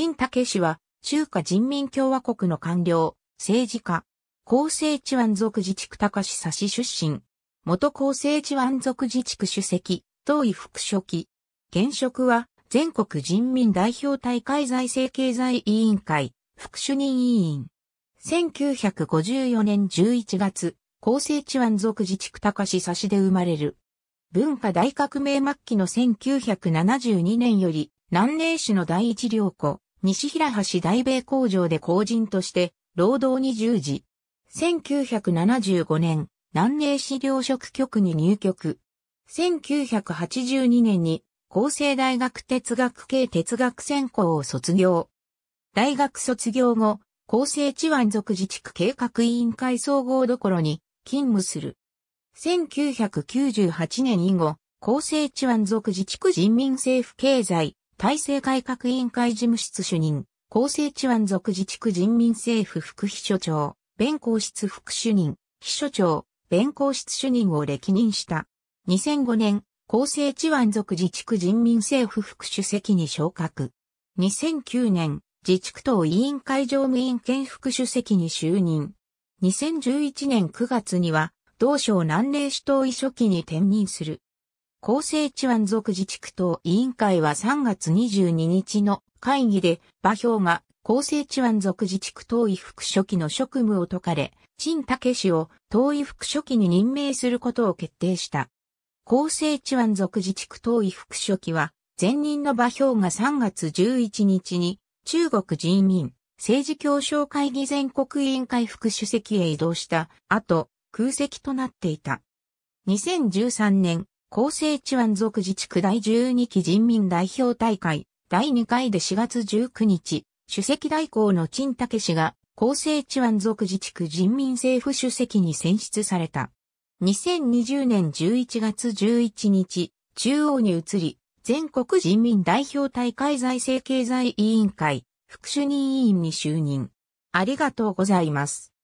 陳武氏は、中華人民共和国の官僚、政治家、厚生地湾族自治区高市佐市出身、元厚生地湾族自治区主席、党委副書記。現職は、全国人民代表大会財政経済委員会、副主任委員。1954年11月、厚生地湾族自治区高市佐市で生まれる。文化大革命末期の1972年より、南寧市の第一良子。西平橋大米工場で工人として、労働に従事。1975年、南寧市糧食局に入局。1982年に、厚生大学哲学系哲学専攻を卒業。大学卒業後、厚生地湾族自治区計画委員会総合どころに勤務する。1998年以後、厚生地湾族自治区人民政府経済体制改革委員会事務室主任、厚生地湾族自治区人民政府副秘書長、弁公室副主任、秘書長、弁公室主任を歴任した。2005年、厚生地湾族自治区人民政府副主席に昇格。2009年、自治区党委員会常務委員兼副主席に就任。2011年9月には、同省南寧市党委書記に転任する。厚生治安族自治区等委員会は3月22日の会議で、馬評が厚生治安族自治区党委副書記の職務を解かれ、陳武氏を党委副書記に任命することを決定した。厚生治安族自治区党委副書記は、前任の馬評が3月11日に、中国人民政治協商会議全国委員会副主席へ移動した後、空席となっていた。2013年厚生チワン族自治区第12期人民代表大会第2回で4月19日、主席代行の陳武氏が厚生チワン族自治区人民政府主席に選出された。2020年11月11日、中央に移り、全国人民代表大会財政経済委員会副主任委員に就任。ありがとうございます。